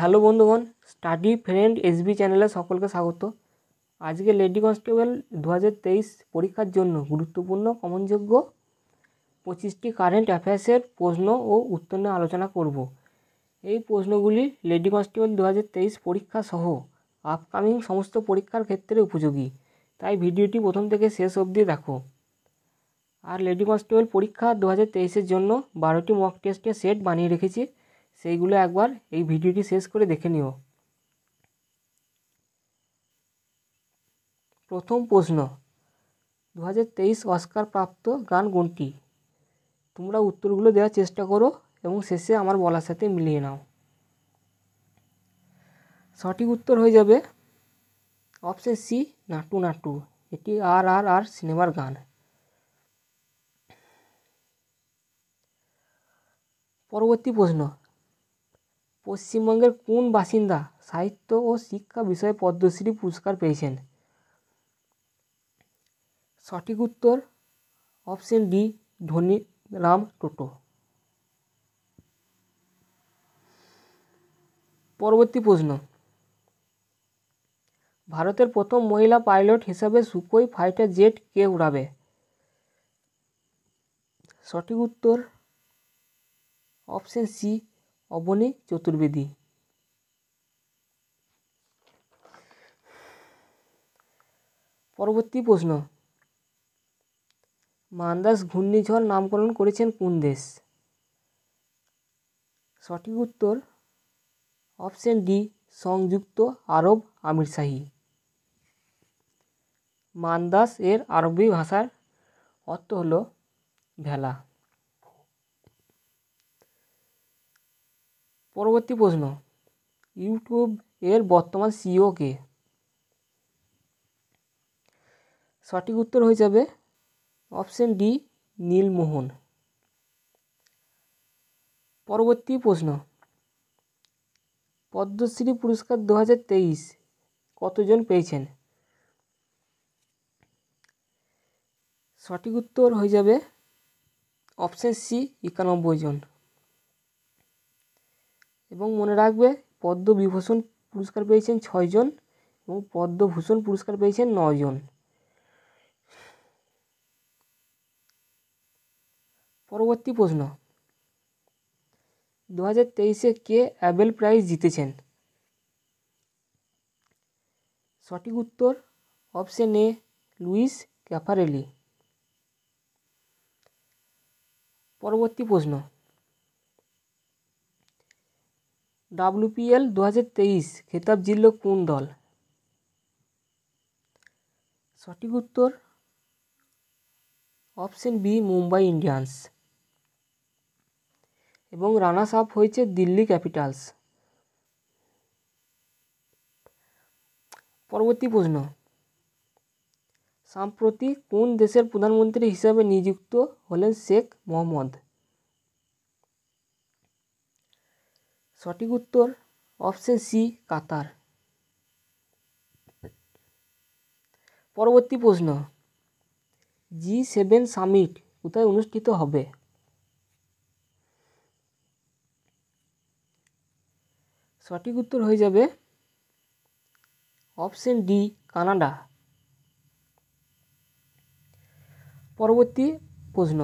hello বন্ধুগণ study friend SB চ্যানেলে সকলকে স্বাগত আজকে লেডি কনস্টেবল দু পরীক্ষার জন্য গুরুত্বপূর্ণ কমনযোগ্য পঁচিশটি কারেন্ট অ্যাফেয়ার্সের প্রশ্ন ও উত্তর নিয়ে আলোচনা করব এই প্রশ্নগুলি লেডি কনস্টেবল দু পরীক্ষা সহ আপকামিং সমস্ত পরীক্ষার ক্ষেত্রে উপযোগী তাই ভিডিওটি প্রথম থেকে শেষ অবধি দেখো আর লেডি কনস্টেবল পরীক্ষা দু হাজার জন্য বারোটি মক টেস্টের সেট বানিয়ে রেখেছি সেইগুলো একবার এই ভিডিওটি শেষ করে দেখে নিও প্রথম প্রশ্ন দু হাজার তেইশ অস্কার প্রাপ্ত গান কোনটি তোমরা উত্তরগুলো দেওয়ার চেষ্টা করো এবং শেষে আমার বলার সাথে মিলিয়ে নাও সঠিক উত্তর হয়ে যাবে অপশন সি নাটু নাটু এটি আর আর আর সিনেমার গান পরবর্তী প্রশ্ন পশ্চিমবঙ্গের কোন বাসিন্দা সাহিত্য ও শিক্ষা বিষয়ে পদ্মশ্রী পুরস্কার পেয়েছেন সঠিক উত্তর অপশন ডি রাম টোটো পরবর্তী প্রশ্ন ভারতের প্রথম মহিলা পাইলট হিসাবে সুকোই ফাইটার জেট কে উড়াবে সঠিক উত্তর অপশন সি অবনী চতুর্বেদী পরবর্তী প্রশ্ন মান্দাস ঘূর্ণিঝড় নামকরণ করেছেন কোন দেশ সঠিক উত্তর অপশন ডি সংযুক্ত আরব আমিরশাহী মান্দাস এর আরবি ভাষার অর্থ হলো ভেলা পরবর্তী প্রশ্ন ইউটিউব এর বর্তমান সিও e কে সঠিক উত্তর হয়ে যাবে অপশন ডি নীলমোহন পরবর্তী প্রশ্ন পদ্মশ্রী পুরস্কার দু কতজন পেয়েছেন সঠিক উত্তর হয়ে যাবে অপশন সি একানব্বই জন এবং মনে রাখবে পদ্মবিভূষণ পুরস্কার পেয়েছেন ছয়জন এবং পদ্মভূষণ পুরস্কার পেয়েছেন নজন পরবর্তী প্রশ্ন দু হাজার তেইশে কে অ্যাবেল প্রাইজ জিতেছেন সঠিক উত্তর অপশন এ লুইস ক্যাফারেলি পরবর্তী প্রশ্ন ডাব্লুপিএল দু হাজার তেইশ খেতাব জিতল কোন দল সঠিক উত্তর অপশন বি মুম্বাই ইন্ডিয়ান্স এবং রানার্স আপ হয়েছে দিল্লি ক্যাপিটালস পরবর্তী প্রশ্ন সাম্প্রতি কোন দেশের প্রধানমন্ত্রী হিসাবে নিযুক্ত হলেন শেখ মোহাম্মদ সঠিক উত্তর অপশন সি কাতার পরবর্তী প্রশ্ন জি সেভেন সামিট কোথায় অনুষ্ঠিত হবে সঠিক উত্তর হয়ে যাবে অপশন ডি কানাডা পরবর্তী প্রশ্ন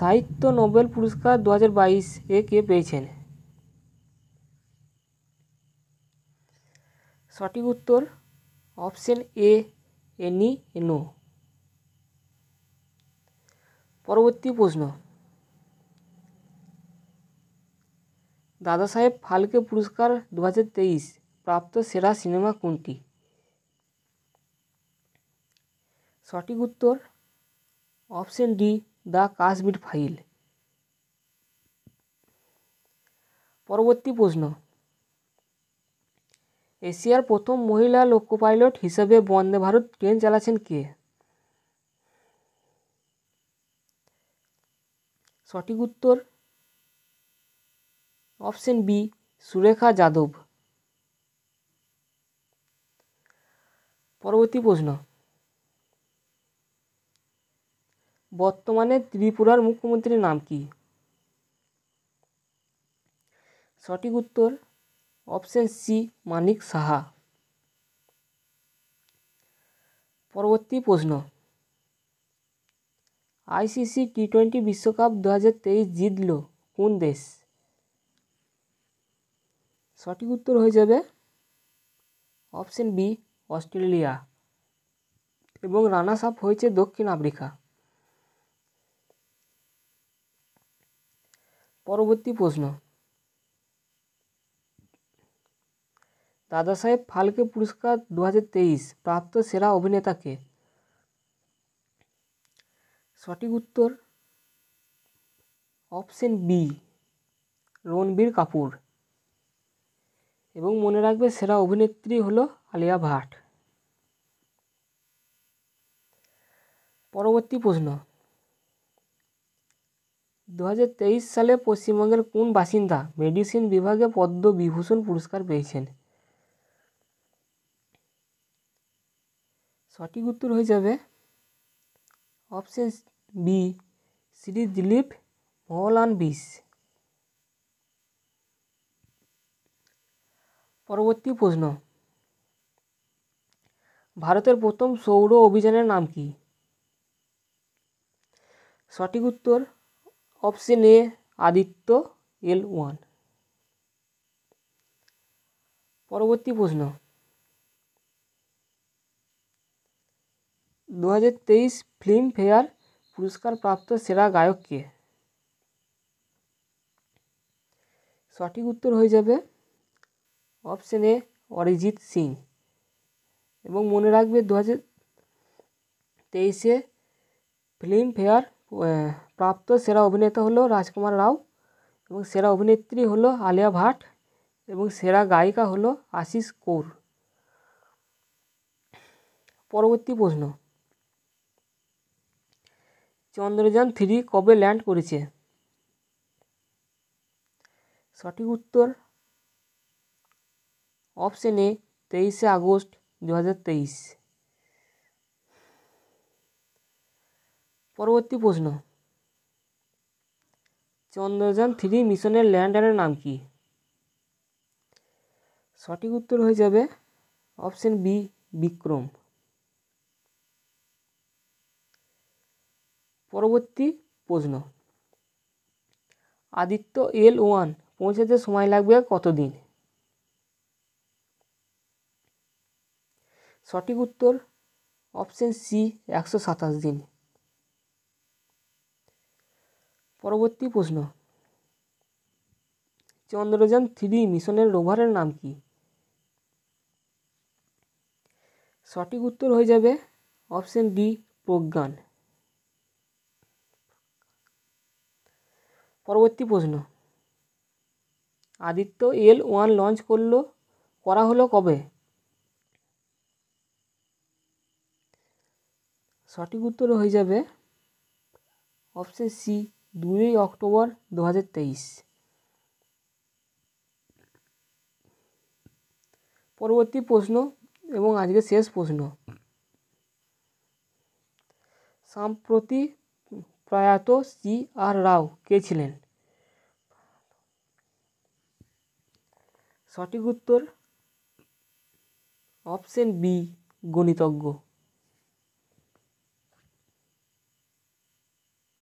সাহিত্য নোবেল পুরস্কার দু হাজার বাইশে কে পেয়েছেন সঠিক উত্তর অপশন এ এনি এনো পরবর্তী প্রশ্ন দাদা সাহেব ফালকে পুরস্কার দু প্রাপ্ত সেরা সিনেমা কোনটি সঠিক উত্তর option D the Kashmir file পরবর্তী প্রশ্ন এশিয়ার প্রথম মহিলা লোকো পাইলট হিসেবে বন্দে ভারত ট্রেন চালাচ্ছেন কে সঠিক উত্তর অপশন বি সুরেখা যাদব পরবর্তী প্রশ্ন বর্তমানে ত্রিপুরার মুখ্যমন্ত্রীর নাম কি সঠিক উত্তর অপশন সি মানিক সাহা পরবর্তী প্রশ্ন আইসিসি টি টোয়েন্টি বিশ্বকাপ দু হাজার তেইশ জিতল কোন দেশ সঠিক উত্তর হয়ে যাবে অপশন বি অস্ট্রেলিয়া এবং রানার্স আপ হয়েছে দক্ষিণ আফ্রিকা পরবর্তী প্রশ্ন দাদাসাহেব ফালকে পুরস্কার দু প্রাপ্ত সেরা অভিনেতাকে সঠিক উত্তর অপশন বি রণবীর কাপুর এবং মনে রাখবে সেরা অভিনেত্রী হলো আলিয়া ভাট পরবর্তী প্রশ্ন দু সালে পশ্চিমবঙ্গের কোন বাসিন্দা মেডিসিন বিভাগে পদ্মবিভূষণ পুরস্কার পেয়েছেন সঠিক উত্তর হয়ে যাবে option B Shri Dilip Mahalanobis পরবর্তী প্রশ্ন ভারতের প্রথম সৌর অভিযানের নাম কি সঠিক উত্তর option A Aditya L one পরবর্তী প্রশ্ন দু হাজার তেইশ ফিল্মফেয়ার পুরস্কারপ্রাপ্ত সেরা গায়ক কে সঠিক উত্তর হয়ে যাবে অপশন এ অরিজিৎ সিং এবং মনে রাখবে দু হাজার তেইশে ফিল্মফেয়ার প্রাপ্ত সেরা অভিনেতা হলো রাজকুমার রাও এবং সেরা অভিনেত্রী হলো আলিয়া ভাট এবং সেরা গায়িকা হলো আশিস কৌর পরবর্তী প্রশ্ন চন্দ্রযান থ্রি কবে ল্যান্ড করেছে সঠিক উত্তর অপশন এ তেইশে আগস্ট দু হাজার তেইশ পরবর্তী প্রশ্ন চন্দ্রযান থ্রি মিশনের ল্যান্ডারের নাম কি সঠিক উত্তর হয়ে যাবে অপশন বি বিক্রম পরবর্তী প্রশ্ন আদিত্য এল ওয়ান পৌঁছাতে সময় লাগবে কতদিন সঠিক উত্তর অপশন সি একশো সাতাশ দিন পরবর্তী প্রশ্ন চন্দ্রযান থ্রি মিশনের রোভারের নাম কি সঠিক উত্তর হয়ে যাবে অপশন ডি প্রজ্ঞান পরবর্তী প্রশ্ন আদিত্য এল ওয়ান লঞ্চ করলো করা হলো কবে সঠিক উত্তর হয়ে যাবে অপশন সি দুই অক্টোবর দু হাজার তেইশ পরবর্তী প্রশ্ন এবং আজকে শেষ প্রশ্ন সাম্প্রতি প্রয়াত সি আর রাও কে ছিলেন সঠিক উত্তর অপশন বি গণিতজ্ঞ